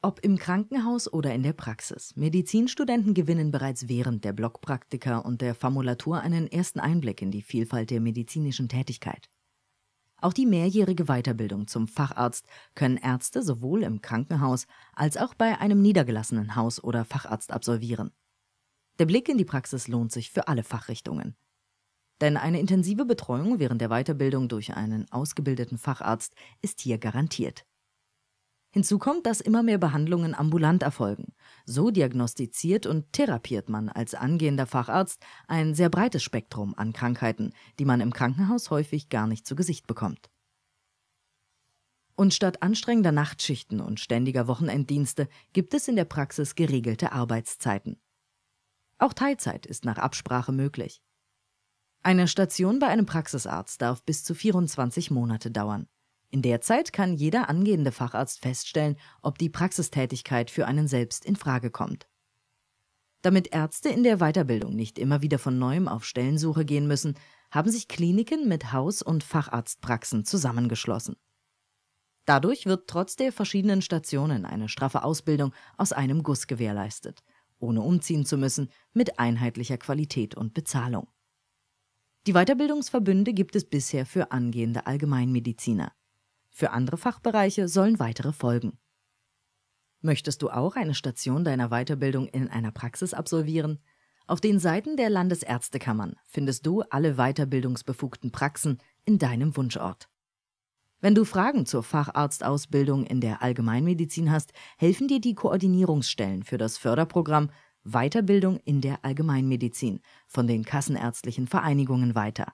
Ob im Krankenhaus oder in der Praxis, Medizinstudenten gewinnen bereits während der Blockpraktika und der Formulatur einen ersten Einblick in die Vielfalt der medizinischen Tätigkeit. Auch die mehrjährige Weiterbildung zum Facharzt können Ärzte sowohl im Krankenhaus als auch bei einem niedergelassenen Haus- oder Facharzt absolvieren. Der Blick in die Praxis lohnt sich für alle Fachrichtungen. Denn eine intensive Betreuung während der Weiterbildung durch einen ausgebildeten Facharzt ist hier garantiert. Hinzu kommt, dass immer mehr Behandlungen ambulant erfolgen. So diagnostiziert und therapiert man als angehender Facharzt ein sehr breites Spektrum an Krankheiten, die man im Krankenhaus häufig gar nicht zu Gesicht bekommt. Und statt anstrengender Nachtschichten und ständiger Wochenenddienste gibt es in der Praxis geregelte Arbeitszeiten. Auch Teilzeit ist nach Absprache möglich. Eine Station bei einem Praxisarzt darf bis zu 24 Monate dauern. In der Zeit kann jeder angehende Facharzt feststellen, ob die Praxistätigkeit für einen selbst in Frage kommt. Damit Ärzte in der Weiterbildung nicht immer wieder von neuem auf Stellensuche gehen müssen, haben sich Kliniken mit Haus- und Facharztpraxen zusammengeschlossen. Dadurch wird trotz der verschiedenen Stationen eine straffe Ausbildung aus einem Guss gewährleistet, ohne umziehen zu müssen, mit einheitlicher Qualität und Bezahlung. Die Weiterbildungsverbünde gibt es bisher für angehende Allgemeinmediziner. Für andere Fachbereiche sollen weitere folgen. Möchtest du auch eine Station deiner Weiterbildung in einer Praxis absolvieren? Auf den Seiten der Landesärztekammern findest du alle weiterbildungsbefugten Praxen in deinem Wunschort. Wenn du Fragen zur Facharztausbildung in der Allgemeinmedizin hast, helfen dir die Koordinierungsstellen für das Förderprogramm Weiterbildung in der Allgemeinmedizin von den kassenärztlichen Vereinigungen weiter.